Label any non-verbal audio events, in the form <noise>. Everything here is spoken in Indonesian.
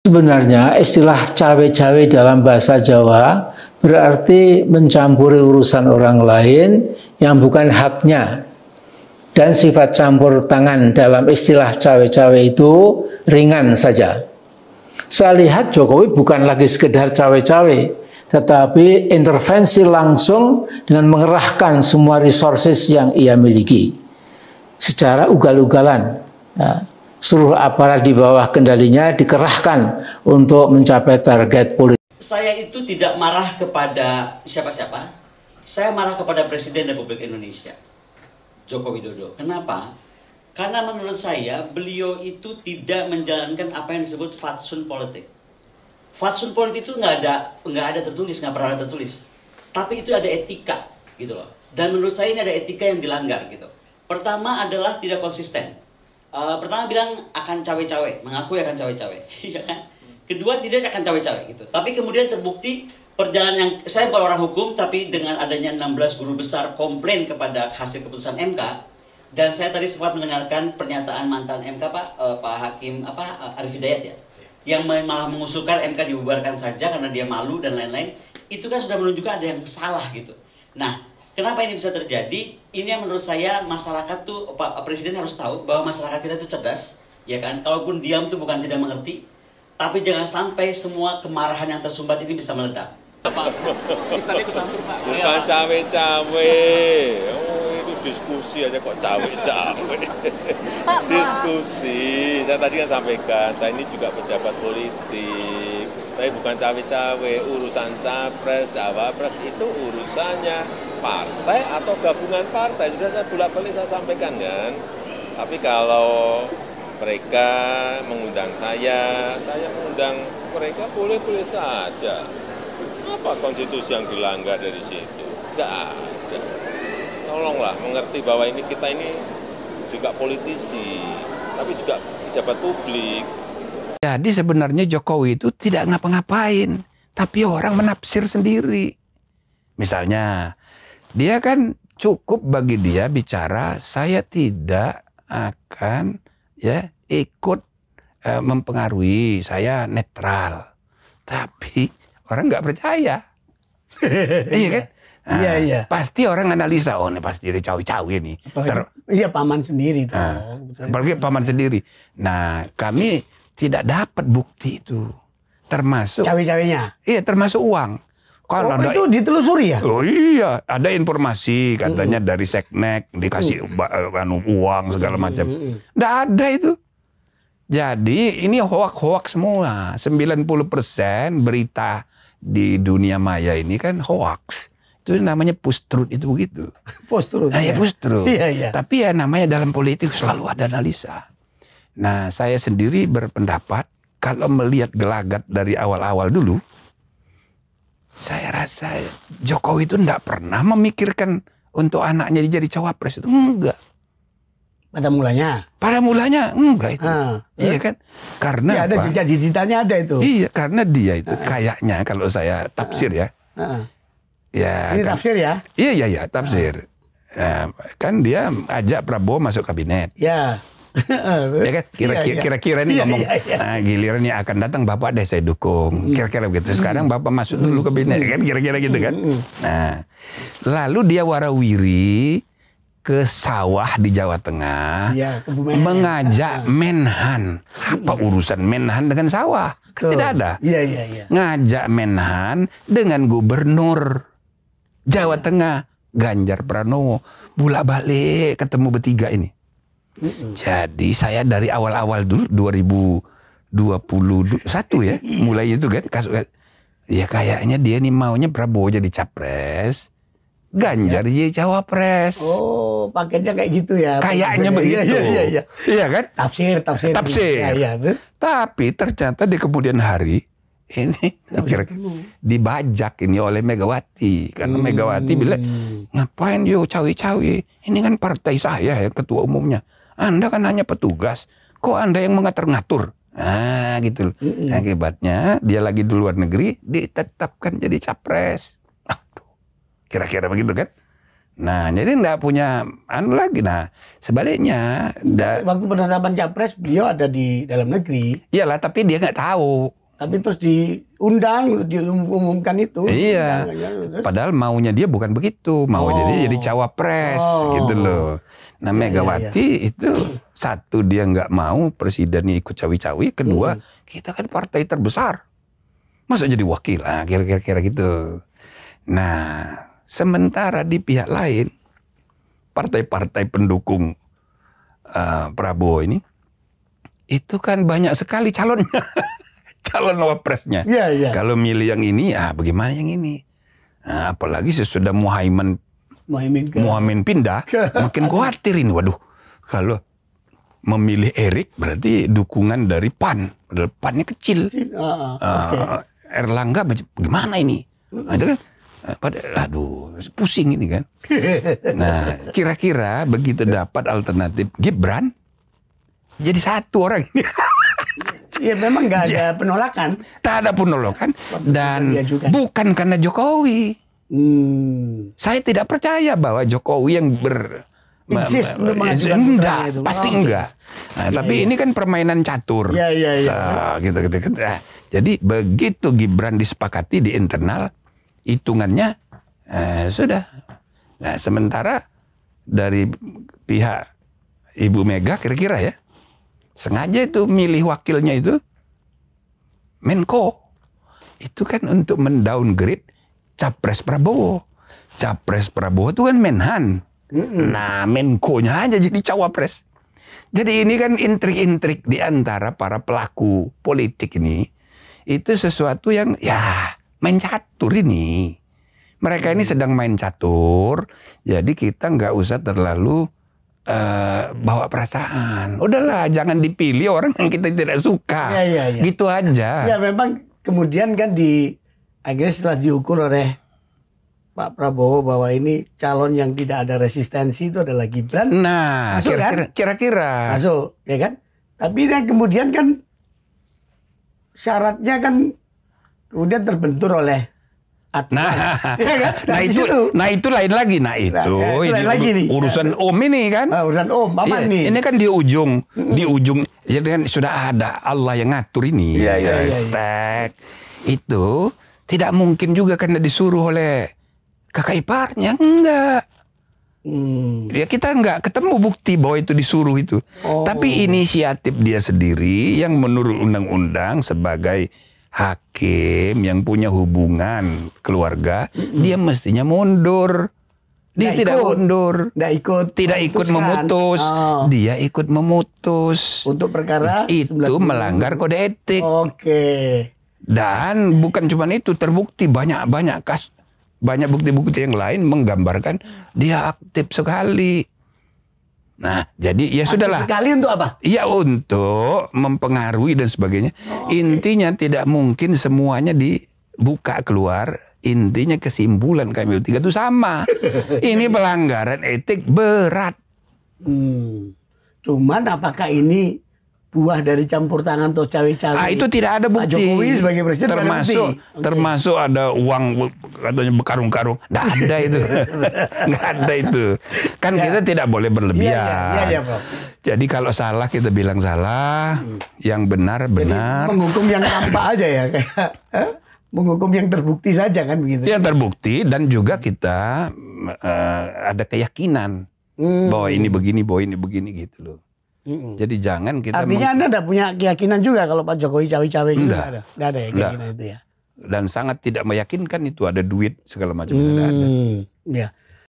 Sebenarnya istilah cawe-cawe dalam bahasa Jawa berarti mencampuri urusan orang lain yang bukan haknya. Dan sifat campur tangan dalam istilah cawe-cawe itu ringan saja. Saya lihat Jokowi bukan lagi sekedar cawe-cawe, tetapi intervensi langsung dengan mengerahkan semua resources yang ia miliki secara ugal-ugalan. Nah, seluruh aparat di bawah kendalinya dikerahkan untuk mencapai target politik. Saya itu tidak marah kepada siapa-siapa. Saya marah kepada Presiden Republik Indonesia, Joko Widodo. Kenapa? Karena menurut saya beliau itu tidak menjalankan apa yang disebut fatsun politik. Fatsun politik itu nggak ada nggak ada tertulis, nggak pernah ada tertulis. Tapi itu ada etika gitu loh. Dan menurut saya ini ada etika yang dilanggar gitu. Pertama adalah tidak konsisten uh, pertama bilang akan cawe-cawe, mengakui akan cawe-cawe, <laughs> iya kan? Kedua tidak akan cawe-cawe gitu. Tapi kemudian terbukti perjalanan yang saya bukan orang hukum tapi dengan adanya 16 guru besar komplain kepada hasil keputusan MK dan saya tadi sempat mendengarkan pernyataan mantan MK Pak uh, Pak Hakim apa eh, Arif Hidayat ya yang malah mengusulkan MK dibubarkan saja karena dia malu dan lain-lain itu kan sudah menunjukkan ada yang salah gitu. Nah, kenapa ini bisa terjadi? ini yang menurut saya masyarakat tuh Pak Presiden harus tahu bahwa masyarakat kita itu cerdas, ya kan? Kalaupun diam tuh bukan tidak mengerti, tapi jangan sampai semua kemarahan yang tersumbat ini bisa meledak. Pak, ikut campur Bukan iya, cawe-cawe. Oh, itu diskusi aja kok cawe-cawe. <laughs> diskusi. Saya tadi kan sampaikan, saya ini juga pejabat politik. Tapi bukan cawe-cawe, urusan capres, cawapres itu urusannya partai atau gabungan partai sudah saya bolak-balik saya sampaikan kan tapi kalau mereka mengundang saya saya mengundang mereka boleh-boleh saja apa konstitusi yang dilanggar dari situ enggak ada tolonglah mengerti bahwa ini kita ini juga politisi tapi juga pejabat publik jadi sebenarnya Jokowi itu tidak ngapa-ngapain tapi orang menafsir sendiri misalnya dia kan cukup bagi dia bicara saya tidak akan ya ikut eh, mempengaruhi, saya netral. Tapi orang nggak percaya. <laughs> iya kan? Nah, iya iya. iya. Ah, pasti orang analisa oh ini pasti dia cawi-cawi nih. Ter... Iya paman sendiri tuh. Nah, apalagi paman sendiri. Nah kami tidak dapat bukti itu termasuk cawi-cawinya. Iya termasuk uang. Kan oh, ada, itu ditelusuri ya? Oh iya, ada informasi katanya mm -hmm. dari seknek dikasih mm -hmm. uang segala macam. mm Nggak ada itu. Jadi ini hoak-hoak semua. 90% berita di dunia maya ini kan hoax. Itu namanya push truth itu begitu. <laughs> Push truth. Nah, ya, ya. push truth. Iya, iya. Tapi ya namanya dalam politik selalu ada analisa. Nah, saya sendiri berpendapat kalau melihat gelagat dari awal-awal dulu, saya rasa Jokowi itu tidak pernah memikirkan untuk anaknya jadi cawapres itu enggak. Pada mulanya? Pada mulanya enggak itu. Ah, iya kan? Karena ya, ada jejak digitalnya ada itu. Iya, karena dia itu ah, ah. kayaknya kalau saya tafsir ya. ya. Ini kan, tafsir ya? Iya, iya, iya, tafsir. Nah, kan dia ajak Prabowo masuk kabinet. Ya ya kan iya, kira-kira iya, kira-kira iya. ngomong iya, Nah, giliran yang akan datang bapak deh saya dukung hmm. kira-kira begitu hmm. sekarang bapak masuk dulu hmm. ke kabinet kan kira-kira gitu kan nah lalu dia warawiri ke sawah di Jawa Tengah ya, mengajak Menhan apa urusan Menhan dengan sawah tidak ada ya, ya, ya. ngajak Menhan dengan gubernur Jawa ya. Tengah Ganjar Pranowo bulak balik ketemu bertiga ini jadi saya dari awal-awal dulu 2021 ya mulai itu kan kasus ya kayaknya dia nih maunya Prabowo jadi capres. Ganjar ya. jadi cawapres. Oh, paketnya kayak gitu ya. Kayaknya begitu. Iya, iya, iya, iya. iya kan? Tafsir, tafsir. Tafsir. Ya, iya, Terus? Tapi ternyata di kemudian hari ini kira dibajak ini oleh Megawati karena hmm. Megawati bilang ngapain yo cawe-cawe ini kan partai saya ya ketua umumnya anda kan hanya petugas, kok Anda yang mengatur-ngatur? Nah gitu loh. Akibatnya dia lagi di luar negeri ditetapkan jadi capres. Aduh, kira-kira begitu kan? Nah, jadi nggak punya anu lagi. Nah, sebaliknya da, waktu penetapan capres beliau ada di dalam negeri. Iyalah, tapi dia nggak tahu tapi terus diundang diumumkan itu iya ya, padahal maunya dia bukan begitu mau oh. jadi jadi cawapres gitu oh. gitu loh nah Megawati iya, iya. itu satu dia nggak mau presidennya ikut cawi-cawi kedua hmm. kita kan partai terbesar masa jadi wakil lah kira-kira gitu nah sementara di pihak lain partai-partai pendukung uh, Prabowo ini itu kan banyak sekali calonnya <laughs> calon wapresnya. Ya, ya. Kalau milih yang ini, ah bagaimana yang ini? Nah, apalagi sesudah Muhaimin Muhammad Muhammad pindah, <laughs> makin khawatir ini. Waduh, kalau memilih Erik berarti dukungan dari Pan. Padahal Pannya kecil. Uh, ah, ah, ah, okay. Erlangga gimana ini? Nah, itu kan eh, pada aduh pusing ini kan. <laughs> Nah, kira-kira begitu dapat alternatif Gibran jadi satu orang ini. <laughs> ya memang nggak <laughs> ya. ada penolakan. Tak ada penolakan dan bukan karena Jokowi. Hmm. Saya tidak percaya bahwa Jokowi yang ber Exist, ma, ma, enggak, itu. pasti oh, enggak. Nah, iya, tapi iya. ini kan permainan catur. Iya, iya, iya. Nah, gitu, gitu, gitu. Nah, jadi begitu Gibran disepakati di internal, hitungannya eh, sudah. Nah, sementara dari pihak Ibu Mega kira-kira ya, sengaja itu milih wakilnya itu Menko itu kan untuk mendowngrade capres Prabowo. Capres Prabowo itu kan Menhan. Nah, Menko-nya aja jadi cawapres. Jadi ini kan intrik-intrik di antara para pelaku politik ini itu sesuatu yang ya main catur ini. Mereka ini mm. sedang main catur, jadi kita nggak usah terlalu Eh, bawa perasaan. Udahlah, jangan dipilih orang yang kita tidak suka. Ya, ya, ya. Gitu aja. Ya memang kemudian kan di akhirnya setelah diukur oleh Pak Prabowo bahwa ini calon yang tidak ada resistensi itu adalah Gibran. Nah, masuk kan? kira-kira. Kan? Kira-kira. Masuk, ya kan? Tapi yang kemudian kan syaratnya kan kemudian terbentur oleh aturan. Nah, ya kan? <laughs> nah, nah itu, situ. nah itu lain lagi, nah, nah itu, nah, ya, itu lain lagi nih. urusan ya. om ini kan, nah, urusan om, apa ya, nih? Ini kan di ujung, mm. di ujung, jadi ya, kan sudah ada Allah yang ngatur ini. Iya iya. Ya, ya. itu tidak mungkin juga karena disuruh oleh kakak iparnya, enggak. Hmm. Ya kita nggak ketemu bukti bahwa itu disuruh itu. Oh. Tapi inisiatif dia sendiri yang menurut undang-undang sebagai hakim yang punya hubungan keluarga mm-hmm. dia mestinya mundur dia nggak tidak ikut. mundur tidak ikut tidak memutuskan. ikut memutus oh. dia ikut memutus untuk perkara itu 90. melanggar kode etik oke okay. dan bukan cuma itu terbukti banyak banyak kas banyak bukti-bukti yang lain menggambarkan dia aktif sekali Nah, jadi ya sudahlah. Sekali untuk apa? Ya untuk mempengaruhi dan sebagainya. Oh, okay. Intinya tidak mungkin semuanya dibuka keluar. Intinya kesimpulan kami bertiga itu sama. <laughs> ini pelanggaran etik berat. Hmm. Cuman apakah ini buah dari campur tangan atau cawe-cawe. Ah, itu tidak ada bukti. Pak Jokowi sebagai presiden termasuk bukti. termasuk okay. ada uang katanya berkarung-karung. Enggak ada itu. Enggak <laughs> ada itu. Kan ya. kita tidak boleh berlebihan. Ya, ya, ya, ya, Jadi kalau salah kita bilang salah, hmm. yang benar benar. Jadi, menghukum yang tampak aja ya kayak menghukum yang terbukti saja kan begitu. Yang terbukti dan juga kita uh, ada keyakinan hmm. bahwa ini begini, bahwa ini begini gitu loh. Mm-mm. Jadi jangan kita Artinya Anda tidak punya keyakinan juga kalau Pak Jokowi cawe-cawe juga gitu. enggak. ada. Enggak ada ya keyakinan enggak. itu ya. Dan sangat tidak meyakinkan itu ada duit segala macam hmm. ada. Ya.